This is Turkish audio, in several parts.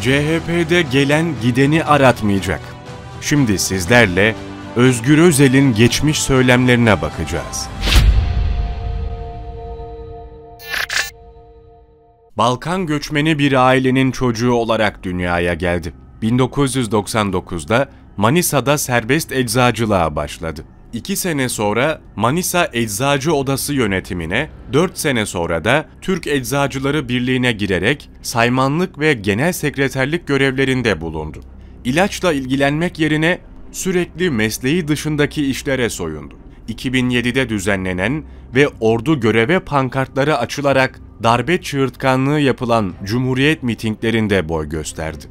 CHP'de gelen gideni aratmayacak. Şimdi sizlerle Özgür Özel'in geçmiş söylemlerine bakacağız. Balkan göçmeni bir ailenin çocuğu olarak dünyaya geldi. 1999'da Manisa'da serbest eczacılığa başladı. 2 sene sonra Manisa Eczacı Odası yönetimine, 4 sene sonra da Türk Eczacıları Birliği'ne girerek saymanlık ve genel sekreterlik görevlerinde bulundu. İlaçla ilgilenmek yerine sürekli mesleği dışındaki işlere soyundu. 2007'de düzenlenen ve ordu göreve pankartları açılarak darbe çığırtkanlığı yapılan Cumhuriyet mitinglerinde boy gösterdi.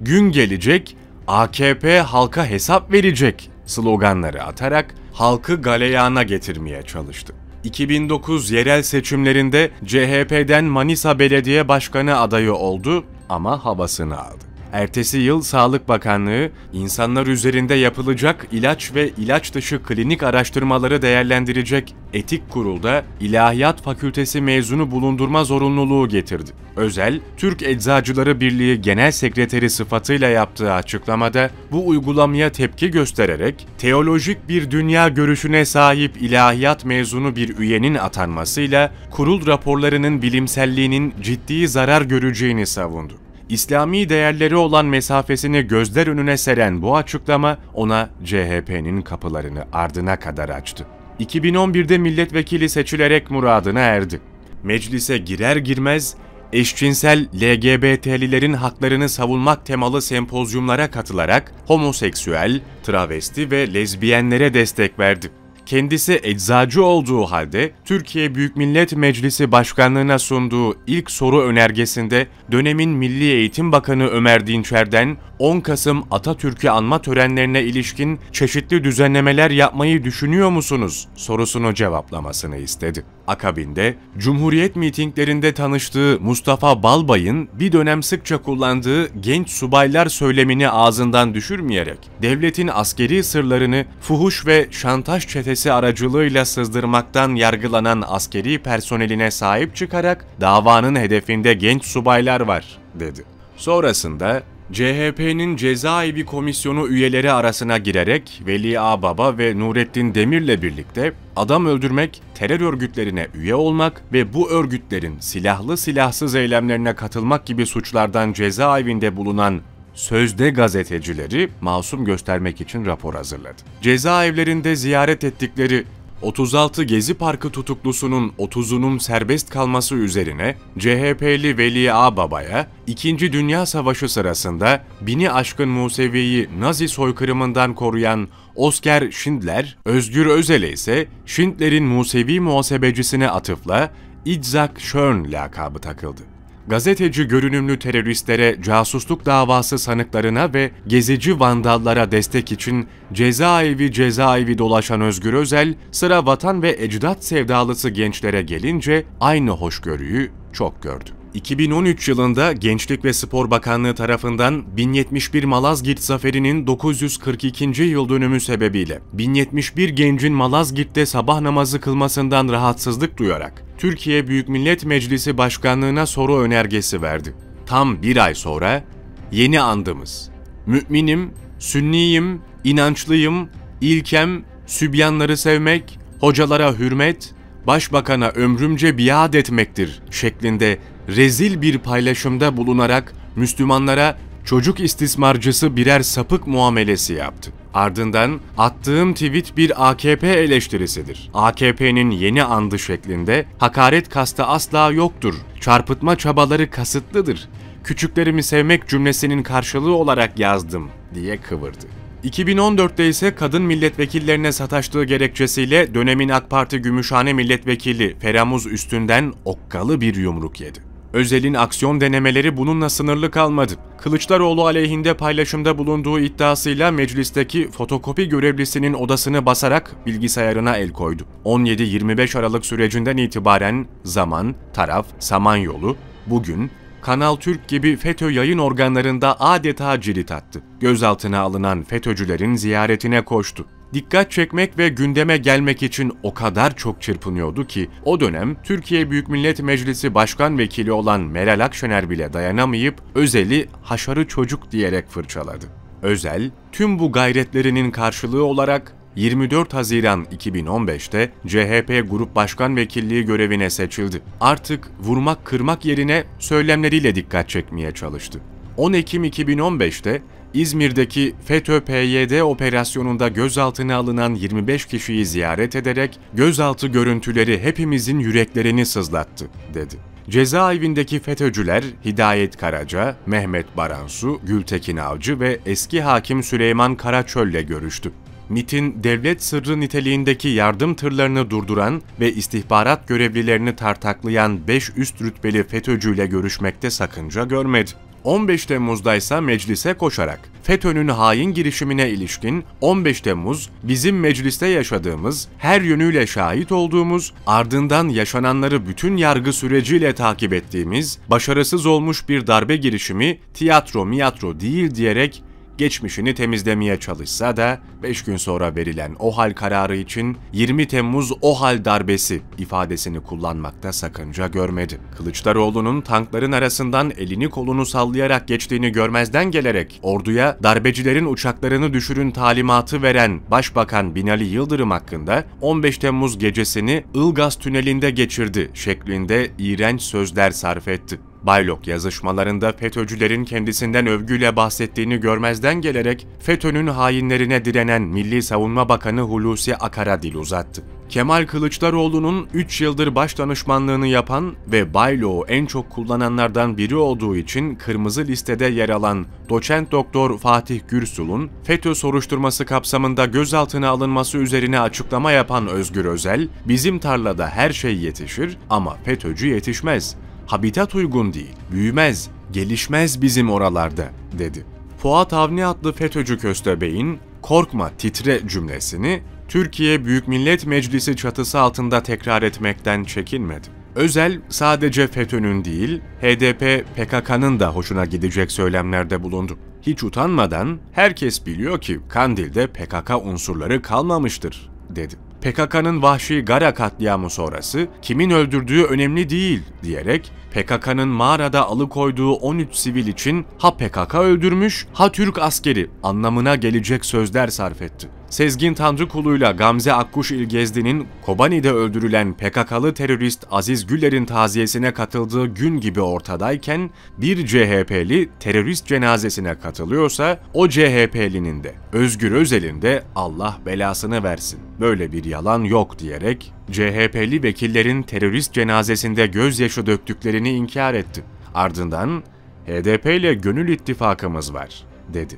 Gün gelecek, AKP halka hesap verecek sloganları atarak halkı galeyana getirmeye çalıştı. 2009 yerel seçimlerinde CHP'den Manisa Belediye Başkanı adayı oldu ama havasını aldı. Ertesi yıl Sağlık Bakanlığı, insanlar üzerinde yapılacak ilaç ve ilaç dışı klinik araştırmaları değerlendirecek etik kurulda ilahiyat Fakültesi mezunu bulundurma zorunluluğu getirdi. Özel, Türk Eczacıları Birliği Genel Sekreteri sıfatıyla yaptığı açıklamada bu uygulamaya tepki göstererek, teolojik bir dünya görüşüne sahip ilahiyat mezunu bir üyenin atanmasıyla kurul raporlarının bilimselliğinin ciddi zarar göreceğini savundu. İslami değerleri olan mesafesini gözler önüne seren bu açıklama ona CHP'nin kapılarını ardına kadar açtı. 2011'de milletvekili seçilerek muradına erdi. Meclise girer girmez eşcinsel LGBT'lilerin haklarını savunmak temalı sempozyumlara katılarak homoseksüel, travesti ve lezbiyenlere destek verdi kendisi eczacı olduğu halde Türkiye Büyük Millet Meclisi Başkanlığına sunduğu ilk soru önergesinde dönemin Milli Eğitim Bakanı Ömer Dinçer'den 10 Kasım Atatürk'ü anma törenlerine ilişkin çeşitli düzenlemeler yapmayı düşünüyor musunuz sorusunu cevaplamasını istedi. Akabinde Cumhuriyet mitinglerinde tanıştığı Mustafa Balbay'ın bir dönem sıkça kullandığı genç subaylar söylemini ağzından düşürmeyerek devletin askeri sırlarını fuhuş ve şantaj çetesi belgesi aracılığıyla sızdırmaktan yargılanan askeri personeline sahip çıkarak davanın hedefinde genç subaylar var, dedi. Sonrasında CHP'nin cezaevi komisyonu üyeleri arasına girerek Veli Ağbaba ve Nurettin Demir'le birlikte adam öldürmek, terör örgütlerine üye olmak ve bu örgütlerin silahlı silahsız eylemlerine katılmak gibi suçlardan cezaevinde bulunan sözde gazetecileri masum göstermek için rapor hazırladı. Cezaevlerinde ziyaret ettikleri 36 Gezi Parkı tutuklusunun 30'unun serbest kalması üzerine CHP'li Veli Ağbaba'ya 2. Dünya Savaşı sırasında bini aşkın Musevi'yi Nazi soykırımından koruyan Oscar Schindler, Özgür Özel'e ise Schindler'in Musevi muhasebecisine atıfla İczak Schön lakabı takıldı gazeteci görünümlü teröristlere casusluk davası sanıklarına ve gezici vandallara destek için cezaevi cezaevi dolaşan Özgür Özel, sıra vatan ve ecdat sevdalısı gençlere gelince aynı hoşgörüyü çok gördü. 2013 yılında Gençlik ve Spor Bakanlığı tarafından 1071 Malazgirt zaferinin 942. yıl dönümü sebebiyle 1071 gencin Malazgirt'te sabah namazı kılmasından rahatsızlık duyarak Türkiye Büyük Millet Meclisi Başkanlığına soru önergesi verdi. Tam bir ay sonra yeni andımız. Müminim, sünniyim, inançlıyım, ilkem, sübyanları sevmek, hocalara hürmet, başbakana ömrümce biat etmektir şeklinde rezil bir paylaşımda bulunarak Müslümanlara çocuk istismarcısı birer sapık muamelesi yaptı. Ardından attığım tweet bir AKP eleştirisidir. AKP'nin yeni andı şeklinde hakaret kastı asla yoktur. Çarpıtma çabaları kasıtlıdır. Küçüklerimi sevmek cümlesinin karşılığı olarak yazdım diye kıvırdı. 2014'te ise kadın milletvekillerine sataştığı gerekçesiyle dönemin AK Parti Gümüşhane milletvekili Feramuz Üstünden okkalı bir yumruk yedi. Özel'in aksiyon denemeleri bununla sınırlı kalmadı. Kılıçdaroğlu aleyhinde paylaşımda bulunduğu iddiasıyla meclisteki fotokopi görevlisinin odasını basarak bilgisayarına el koydu. 17-25 Aralık sürecinden itibaren Zaman, Taraf, Samanyolu, Bugün, Kanal Türk gibi FETÖ yayın organlarında adeta cirit attı. Gözaltına alınan FETÖ'cülerin ziyaretine koştu dikkat çekmek ve gündeme gelmek için o kadar çok çırpınıyordu ki o dönem Türkiye Büyük Millet Meclisi Başkan Vekili olan Meral Akşener bile dayanamayıp Özel'i haşarı çocuk diyerek fırçaladı. Özel, tüm bu gayretlerinin karşılığı olarak 24 Haziran 2015'te CHP Grup Başkan Vekilliği görevine seçildi. Artık vurmak kırmak yerine söylemleriyle dikkat çekmeye çalıştı. 10 Ekim 2015'te İzmir'deki FETÖ-PYD operasyonunda gözaltına alınan 25 kişiyi ziyaret ederek gözaltı görüntüleri hepimizin yüreklerini sızlattı, dedi. Cezaevindeki FETÖ'cüler Hidayet Karaca, Mehmet Baransu, Gültekin Avcı ve eski hakim Süleyman Karaçöl'le görüştü. MIT'in devlet sırrı niteliğindeki yardım tırlarını durduran ve istihbarat görevlilerini tartaklayan 5 üst rütbeli FETÖ'cüyle görüşmekte sakınca görmedi. 15 Temmuz'da ise meclise koşarak FETÖ'nün hain girişimine ilişkin 15 Temmuz bizim mecliste yaşadığımız, her yönüyle şahit olduğumuz, ardından yaşananları bütün yargı süreciyle takip ettiğimiz, başarısız olmuş bir darbe girişimi tiyatro miyatro değil diyerek geçmişini temizlemeye çalışsa da 5 gün sonra verilen OHAL kararı için 20 Temmuz OHAL darbesi ifadesini kullanmakta sakınca görmedi. Kılıçdaroğlu'nun tankların arasından elini kolunu sallayarak geçtiğini görmezden gelerek orduya darbecilerin uçaklarını düşürün talimatı veren Başbakan Binali Yıldırım hakkında 15 Temmuz gecesini Ilgaz Tüneli'nde geçirdi şeklinde iğrenç sözler sarf etti. Baylok yazışmalarında FETÖ'cülerin kendisinden övgüyle bahsettiğini görmezden gelerek FETÖ'nün hainlerine direnen Milli Savunma Bakanı Hulusi Akar'a dil uzattı. Kemal Kılıçdaroğlu'nun 3 yıldır baş danışmanlığını yapan ve Baylok'u en çok kullananlardan biri olduğu için kırmızı listede yer alan doçent doktor Fatih Gürsul'un FETÖ soruşturması kapsamında gözaltına alınması üzerine açıklama yapan Özgür Özel, bizim tarlada her şey yetişir ama FETÖ'cü yetişmez. Habitat uygun değil, büyümez, gelişmez bizim oralarda, dedi. Fuat Avni adlı FETÖ'cü köstebeğin korkma titre cümlesini Türkiye Büyük Millet Meclisi çatısı altında tekrar etmekten çekinmedi. Özel sadece FETÖ'nün değil, HDP, PKK'nın da hoşuna gidecek söylemlerde bulundu. Hiç utanmadan herkes biliyor ki Kandil'de PKK unsurları kalmamıştır, dedi. PKK'nın vahşi Gara katliamı sonrası kimin öldürdüğü önemli değil diyerek PKK'nın mağarada alıkoyduğu 13 sivil için ha PKK öldürmüş ha Türk askeri anlamına gelecek sözler sarf etti. Sezgin Tanrıkulu'yla Gamze Akkuş İlgezdi'nin Kobani'de öldürülen PKK'lı terörist Aziz Güler'in taziyesine katıldığı gün gibi ortadayken bir CHP'li terörist cenazesine katılıyorsa o CHP'linin de Özgür Özel'in de Allah belasını versin böyle bir yalan yok diyerek CHP'li vekillerin terörist cenazesinde gözyaşı döktüklerini inkar etti. Ardından HDP ile gönül ittifakımız var dedi.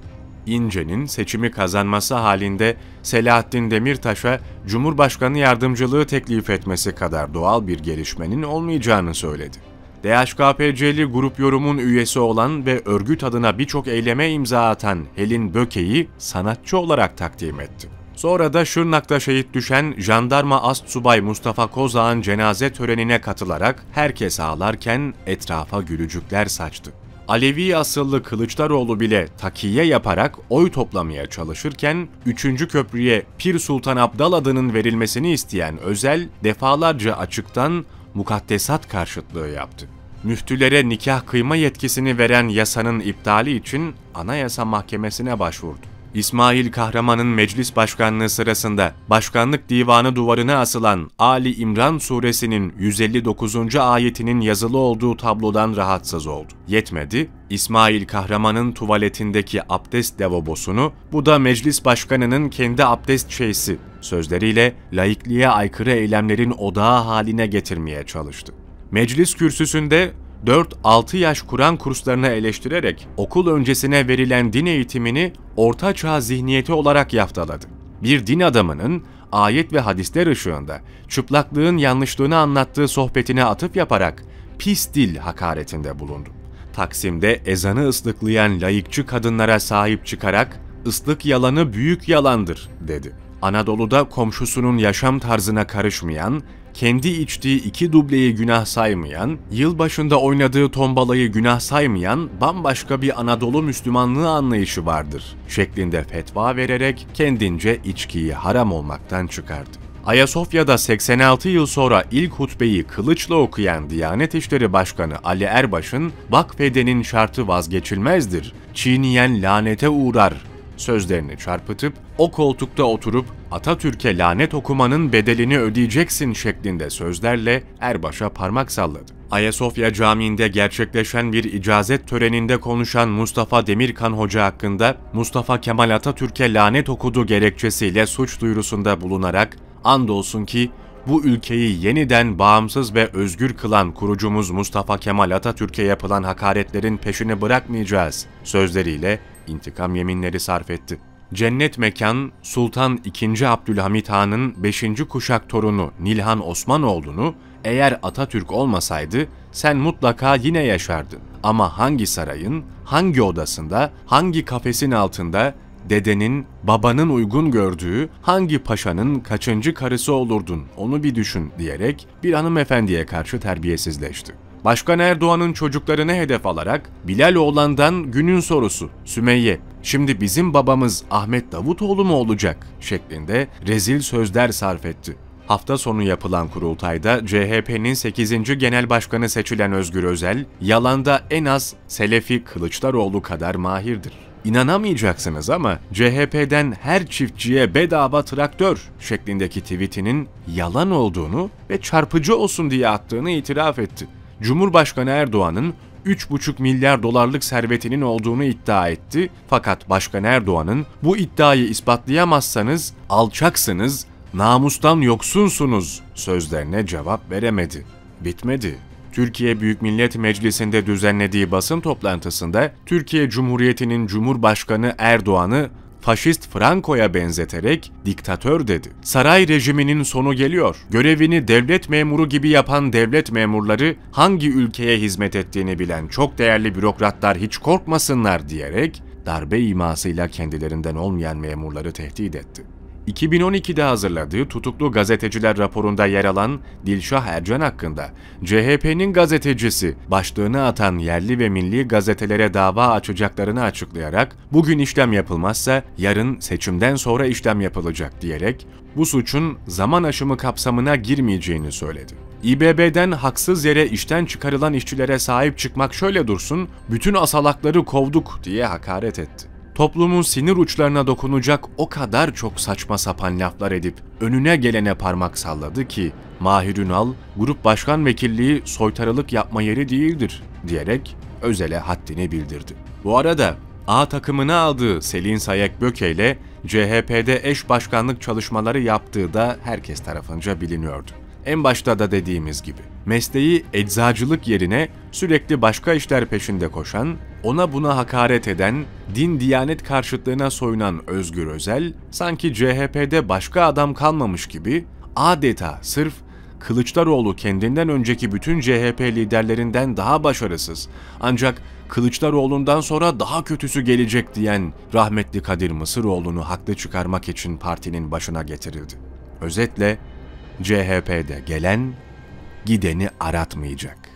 İnce'nin seçimi kazanması halinde Selahattin Demirtaş'a Cumhurbaşkanı yardımcılığı teklif etmesi kadar doğal bir gelişmenin olmayacağını söyledi. DHKPC'li grup yorumun üyesi olan ve örgüt adına birçok eyleme imza atan Helin Böke'yi sanatçı olarak takdim etti. Sonra da Şırnak'ta şehit düşen Jandarma Ast Subay Mustafa Kozağ'ın cenaze törenine katılarak herkes ağlarken etrafa gülücükler saçtı. Alevi asıllı Kılıçdaroğlu bile takiye yaparak oy toplamaya çalışırken 3. köprüye Pir Sultan Abdal adının verilmesini isteyen Özel defalarca açıktan mukaddesat karşıtlığı yaptı. Müftülere nikah kıyma yetkisini veren yasanın iptali için Anayasa Mahkemesi'ne başvurdu. İsmail Kahraman'ın meclis başkanlığı sırasında başkanlık divanı duvarına asılan Ali İmran suresinin 159. ayetinin yazılı olduğu tablodan rahatsız oldu. Yetmedi, İsmail Kahraman'ın tuvaletindeki abdest devobosunu, bu da meclis başkanının kendi abdest şeysi sözleriyle laikliğe aykırı eylemlerin odağı haline getirmeye çalıştı. Meclis kürsüsünde 4-6 yaş Kur'an kurslarına eleştirerek okul öncesine verilen din eğitimini orta çağ zihniyeti olarak yaftaladı. Bir din adamının ayet ve hadisler ışığında çıplaklığın yanlışlığını anlattığı sohbetine atıp yaparak pis dil hakaretinde bulundu. Taksim'de ezanı ıslıklayan layıkçı kadınlara sahip çıkarak ıslık yalanı büyük yalandır dedi. Anadolu'da komşusunun yaşam tarzına karışmayan, kendi içtiği iki dubleyi günah saymayan, yılbaşında oynadığı tombalayı günah saymayan bambaşka bir Anadolu Müslümanlığı anlayışı vardır şeklinde fetva vererek kendince içkiyi haram olmaktan çıkardı. Ayasofya'da 86 yıl sonra ilk hutbeyi kılıçla okuyan Diyanet İşleri Başkanı Ali Erbaş'ın vakfedenin şartı vazgeçilmezdir, çiğneyen lanete uğrar sözlerini çarpıtıp o koltukta oturup Atatürk'e lanet okumanın bedelini ödeyeceksin şeklinde sözlerle Erbaş'a parmak salladı. Ayasofya Camii'nde gerçekleşen bir icazet töreninde konuşan Mustafa Demirkan Hoca hakkında Mustafa Kemal Atatürk'e lanet okudu gerekçesiyle suç duyurusunda bulunarak andolsun ki bu ülkeyi yeniden bağımsız ve özgür kılan kurucumuz Mustafa Kemal Atatürk'e yapılan hakaretlerin peşini bırakmayacağız sözleriyle intikam yeminleri sarf etti. Cennet Mekan, Sultan II. Abdülhamit Han'ın 5. kuşak torunu Nilhan Osman olduğunu, eğer Atatürk olmasaydı sen mutlaka yine yaşardın. Ama hangi sarayın, hangi odasında, hangi kafesin altında dedenin, babanın uygun gördüğü hangi paşanın kaçıncı karısı olurdun onu bir düşün diyerek bir hanımefendiye karşı terbiyesizleşti. Başkan Erdoğan'ın çocuklarını hedef alarak Bilal oğlandan günün sorusu Sümeyye şimdi bizim babamız Ahmet Davutoğlu mu olacak şeklinde rezil sözler sarf etti. Hafta sonu yapılan kurultayda CHP'nin 8. Genel Başkanı seçilen Özgür Özel, yalanda en az Selefi Kılıçdaroğlu kadar mahirdir. İnanamayacaksınız ama CHP'den her çiftçiye bedava traktör şeklindeki tweetinin yalan olduğunu ve çarpıcı olsun diye attığını itiraf etti. Cumhurbaşkanı Erdoğan'ın 3,5 milyar dolarlık servetinin olduğunu iddia etti. Fakat Başkan Erdoğan'ın bu iddiayı ispatlayamazsanız alçaksınız, namustan yoksunsunuz sözlerine cevap veremedi. Bitmedi. Türkiye Büyük Millet Meclisi'nde düzenlediği basın toplantısında Türkiye Cumhuriyeti'nin Cumhurbaşkanı Erdoğan'ı faşist Franco'ya benzeterek diktatör dedi. Saray rejiminin sonu geliyor. Görevini devlet memuru gibi yapan devlet memurları hangi ülkeye hizmet ettiğini bilen çok değerli bürokratlar hiç korkmasınlar diyerek darbe imasıyla kendilerinden olmayan memurları tehdit etti. 2012'de hazırladığı tutuklu gazeteciler raporunda yer alan Dilşah Ercan hakkında CHP'nin gazetecisi başlığını atan yerli ve milli gazetelere dava açacaklarını açıklayarak bugün işlem yapılmazsa yarın seçimden sonra işlem yapılacak diyerek bu suçun zaman aşımı kapsamına girmeyeceğini söyledi. İBB'den haksız yere işten çıkarılan işçilere sahip çıkmak şöyle dursun, bütün asalakları kovduk diye hakaret etti. Toplumun sinir uçlarına dokunacak o kadar çok saçma sapan laflar edip önüne gelene parmak salladı ki Mahir Ünal, grup başkan vekilliği soytarılık yapma yeri değildir diyerek Özel'e haddini bildirdi. Bu arada A takımını aldığı Selin Sayek Böke ile CHP'de eş başkanlık çalışmaları yaptığı da herkes tarafınca biliniyordu. En başta da dediğimiz gibi mesleği eczacılık yerine sürekli başka işler peşinde koşan, ona buna hakaret eden, din diyanet karşıtlığına soyunan Özgür Özel, sanki CHP'de başka adam kalmamış gibi adeta sırf Kılıçdaroğlu kendinden önceki bütün CHP liderlerinden daha başarısız ancak Kılıçdaroğlu'ndan sonra daha kötüsü gelecek diyen rahmetli Kadir Mısıroğlu'nu haklı çıkarmak için partinin başına getirildi. Özetle CHP'de gelen gideni aratmayacak.